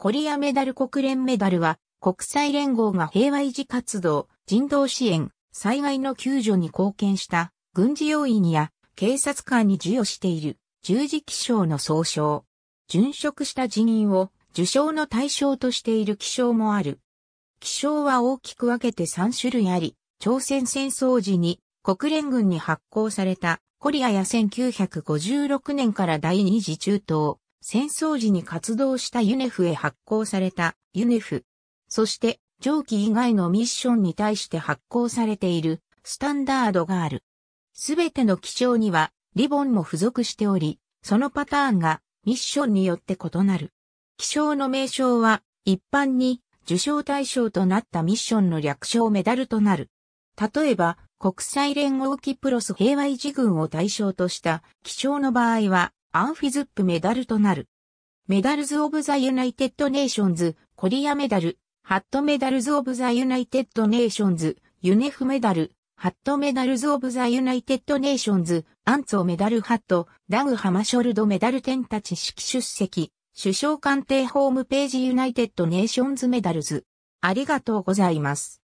コリアメダル国連メダルは、国際連合が平和維持活動、人道支援、災害の救助に貢献した軍事要員や警察官に授与している十字記章の総称。殉職した辞任を受賞の対象としている記章もある。記章は大きく分けて3種類あり、朝鮮戦争時に国連軍に発行されたコリアや1956年から第二次中東、戦争時に活動したユネフへ発行されたユネフ。そして、上記以外のミッションに対して発行されているスタンダードがある。すべての基調にはリボンも付属しており、そのパターンがミッションによって異なる。基調の名称は一般に受賞対象となったミッションの略称メダルとなる。例えば、国際連合機プロス平和維持軍を対象とした基調の場合は、アンフィズップメダルとなる。メダルズ・オブ・ザ・ユナイテッド・ネーションズ、コリアメダル、ハットメダルズ・オブ・ザ・ユナイテッド・ネーションズ、ユネフメダル、ハットメダルズ・オブ・ザ・ユナイテッド・ネーションズ、アンツォメダルハット、ダグ・ハマショルドメダル店たち式出席、首相官邸ホームページユナイテッド・ネーションズ・メダルズ。ありがとうございます。